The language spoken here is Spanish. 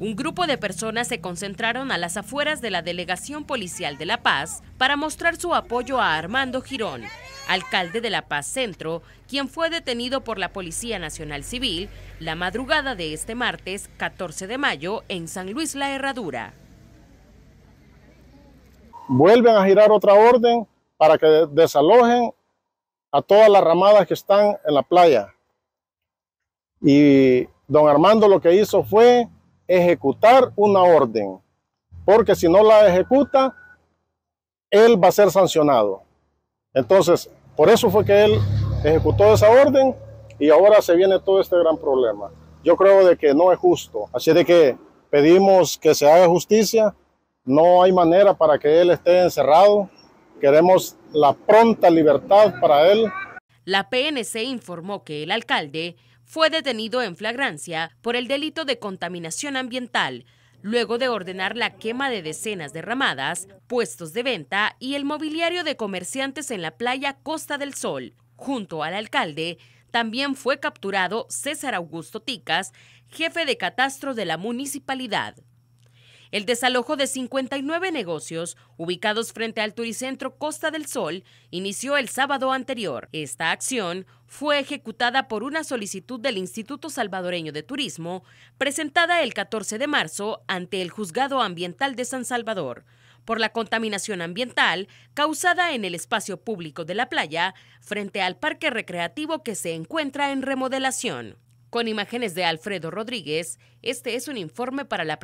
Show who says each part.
Speaker 1: Un grupo de personas se concentraron a las afueras de la Delegación Policial de La Paz para mostrar su apoyo a Armando Girón, alcalde de La Paz Centro, quien fue detenido por la Policía Nacional Civil la madrugada de este martes 14 de mayo en San Luis La Herradura.
Speaker 2: Vuelven a girar otra orden para que desalojen a todas las ramadas que están en la playa. Y don Armando lo que hizo fue ejecutar una orden, porque si no la ejecuta, él va a ser sancionado. Entonces, por eso fue que él ejecutó esa orden y ahora se viene todo este gran problema. Yo creo de que no es justo, así de que pedimos que se haga justicia, no hay manera para que él esté encerrado, queremos la pronta
Speaker 1: libertad para él. La PNC informó que el alcalde fue detenido en flagrancia por el delito de contaminación ambiental, luego de ordenar la quema de decenas de ramadas, puestos de venta y el mobiliario de comerciantes en la playa Costa del Sol. Junto al alcalde, también fue capturado César Augusto Ticas, jefe de catastro de la municipalidad el desalojo de 59 negocios ubicados frente al turicentro Costa del Sol inició el sábado anterior. Esta acción fue ejecutada por una solicitud del Instituto Salvadoreño de Turismo presentada el 14 de marzo ante el Juzgado Ambiental de San Salvador por la contaminación ambiental causada en el espacio público de la playa frente al parque recreativo que se encuentra en remodelación. Con imágenes de Alfredo Rodríguez, este es un informe para la